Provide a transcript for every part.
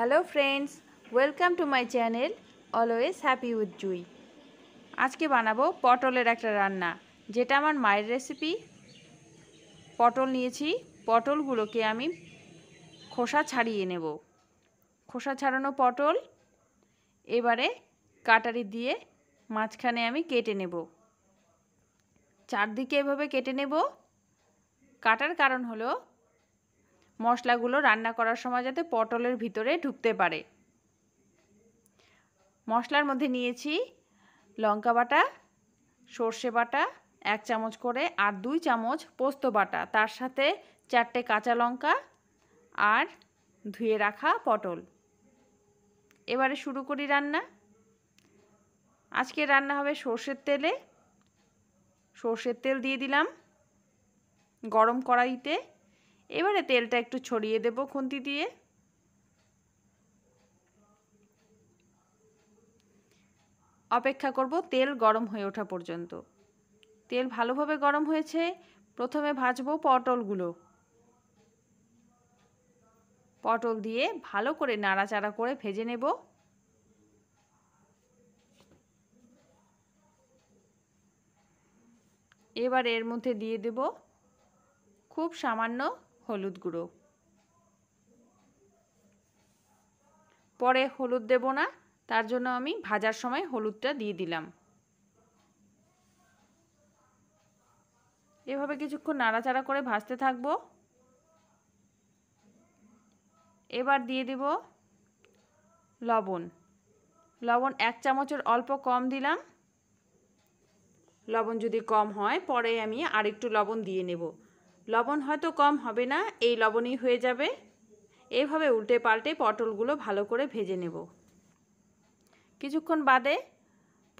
hello friends welcome to my channel always happy with Jui আজকে বানাবো পটলের একটা রান্না যেটা আমার মায়ের রেসিপি পটল নিয়েছি পটলগুলোকে আমি খোসা ছাড়িয়ে নেব খোসা ছাড়ানো পটল এবারে কাটারি দিয়ে মাঝখানে আমি কেটে নেব চারদিকে এভাবে কেটে নেব কাটার কারণ হলো মশলাগুলো রান্না করার সময় যাতে পটলের ভিতরে ঢুকতে পারে মশলার মধ্যে নিয়েছি লঙ্কা বাটা সর্ষে বাটা এক চামচ করে আর দুই চামচ পোস্ত বাটা তার সাথে চারটে কাঁচা লঙ্কা আর ধুয়ে রাখা পটল এবারে শুরু করি রান্না আজকে রান্না হবে সর্ষের তেলে সর্ষের তেল দিয়ে দিলাম গরম কড়াইতে এবারে তেলটা একটু ছড়িয়ে দেব খুন্তি দিয়ে অপেক্ষা করব তেল গরম হয়ে ওঠা পর্যন্ত তেল ভালোভাবে গরম হয়েছে প্রথমে ভাজবো পটলগুলো পটল দিয়ে ভালো করে নাড়াচাড়া করে ভেজে নেব এবার এর মধ্যে দিয়ে দেব খুব সামান্য হলুদ গুঁড়ো পরে হলুদ দেব না তার জন্য আমি ভাজার সময় হলুদটা দিয়ে দিলাম এভাবে কিছুক্ষণ নাড়াচাড়া করে ভাজতে থাকব এবার দিয়ে দিব লবণ লবণ এক চামচের অল্প কম দিলাম লবণ যদি কম হয় পরে আমি আরেকটু লবণ দিয়ে নেব লবণ হয়তো কম হবে না এই লবণই হয়ে যাবে এভাবে উল্টে পাল্টে পটলগুলো ভালো করে ভেজে নেব কিছুক্ষণ বাদে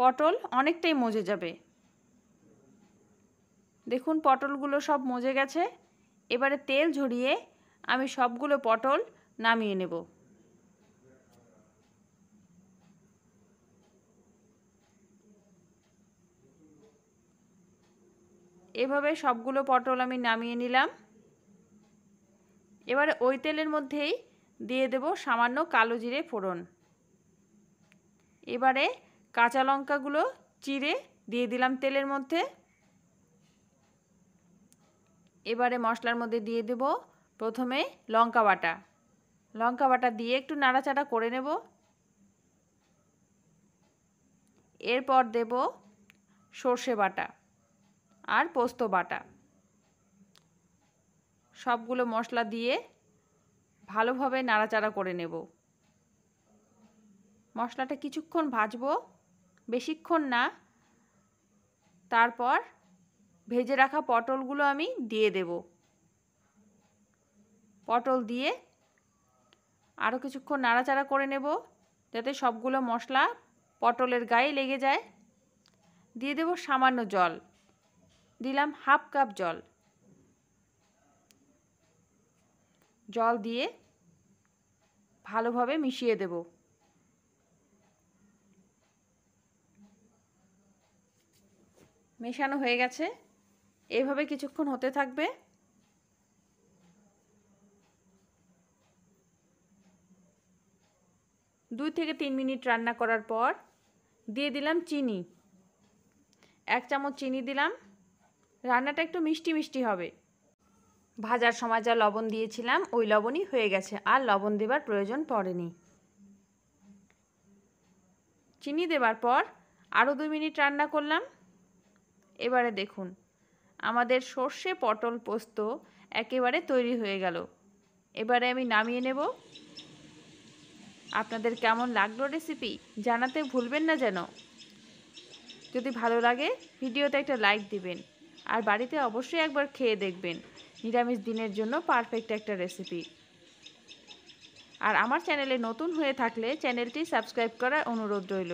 পটল অনেকটাই মজে যাবে দেখুন পটলগুলো সব মজে গেছে এবারে তেল ঝরিয়ে আমি সবগুলো পটল নামিয়ে নেব এভাবে সবগুলো পটল আমি নামিয়ে নিলাম এবারে ওই তেলের মধ্যেই দিয়ে দেব সামান্য কালো জিরে ফোড়ন এবারে কাঁচা লঙ্কাগুলো চিরে দিয়ে দিলাম তেলের মধ্যে এবারে মশলার মধ্যে দিয়ে দেব প্রথমে লঙ্কা বাটা লঙ্কা বাটা দিয়ে একটু নাড়াচাড়া করে নেব এরপর দেব সর্ষে বাটা আর পোস্ত বাটা সবগুলো মশলা দিয়ে ভালোভাবে নাড়াচাড়া করে নেব মশলাটা কিছুক্ষণ ভাজবো বেশিক্ষণ না তারপর ভেজে রাখা পটলগুলো আমি দিয়ে দেব পটল দিয়ে আরও কিছুক্ষণ নাড়াচাড়া করে নেব যাতে সবগুলো মশলা পটলের গায়ে লেগে যায় দিয়ে দেব সামান্য জল দিলাম হাফ কাপ জল জল দিয়ে ভালোভাবে মিশিয়ে দেব মেশানো হয়ে গেছে এভাবে কিছুক্ষণ হতে থাকবে দুই থেকে তিন মিনিট রান্না করার পর দিয়ে দিলাম চিনি এক চামচ চিনি দিলাম রান্নাটা একটু মিষ্টি মিষ্টি হবে ভাজার সময় যা লবণ দিয়েছিলাম ওই লবণই হয়ে গেছে আর লবণ দেবার প্রয়োজন পড়েনি চিনি দেবার পর আরও দুই মিনিট রান্না করলাম এবারে দেখুন আমাদের সর্ষে পটল পোস্ত একেবারে তৈরি হয়ে গেল এবারে আমি নামিয়ে নেব আপনাদের কেমন লাগলো রেসিপি জানাতে ভুলবেন না যেন যদি ভালো লাগে ভিডিওতে একটা লাইক দিবেন আর বাড়িতে অবশ্যই একবার খেয়ে দেখবেন নিরামিষ দিনের জন্য পারফেক্ট একটা রেসিপি আর আমার চ্যানেলে নতুন হয়ে থাকলে চ্যানেলটি সাবস্ক্রাইব করার অনুরোধ রইল